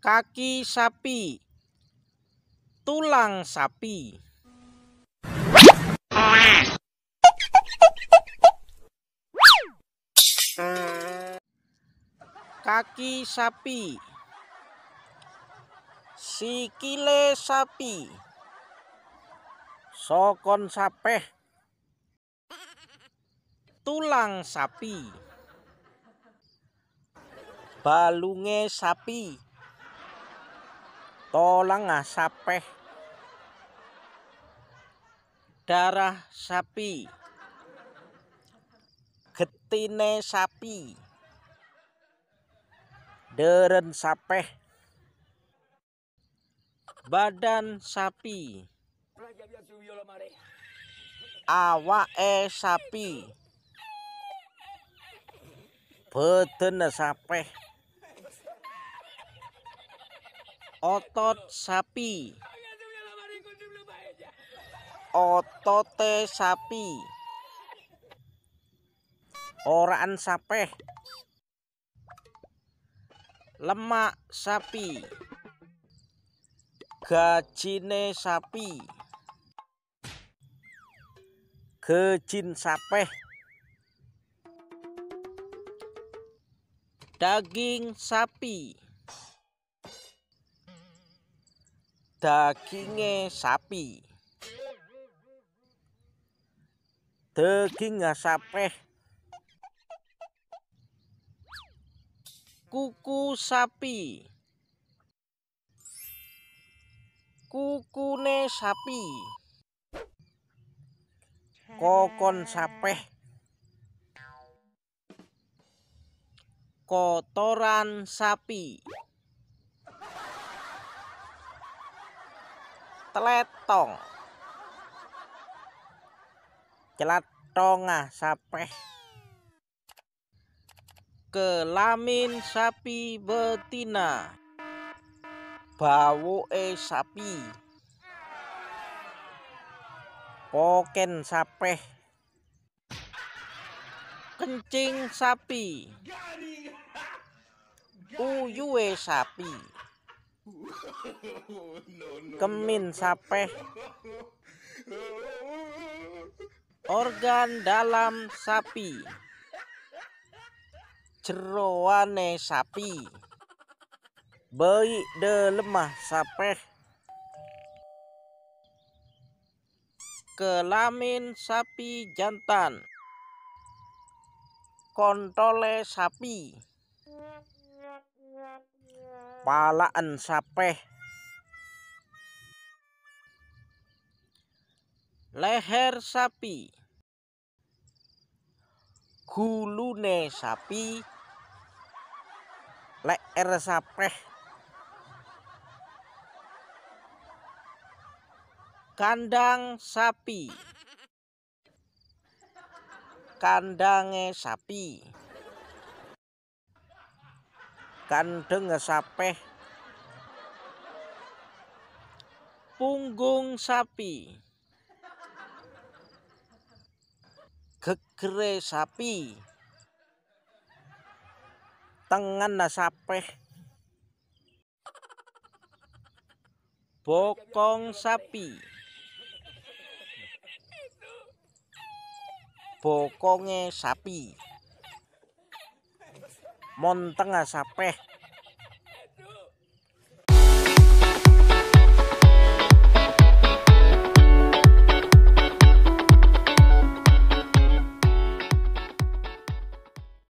kaki sapi, tulang sapi. Kaki sapi, sikile sapi, sokon sapeh, tulang sapi balunge sapi Tolang sapeh darah sapi getine sapi deren sapeh badan sapi awake sapi bedene sapeh otot sapi otote sapi oraan sapeh lemak sapi gajine sapi gejin sapeh daging sapi daginge sapi daginge sapeh. kuku sapi kukune sapi kokon sapeh. kotoran sapi teletong celatonga sapeh kelamin sapi betina bawoke sapi poken sapeh kencing sapi uyuwe sapi kemin sape organ dalam sapi cerewane sapi baik de lemah sape kelamin sapi jantan kontole sapi palaan sapeh leher sapi gulune sapi leher sapeh kandang sapi kandange sapi gandeng sapeh punggung sapi gegere sapi tengan sapeh bokong sapi bokonge sapi monteng sapeh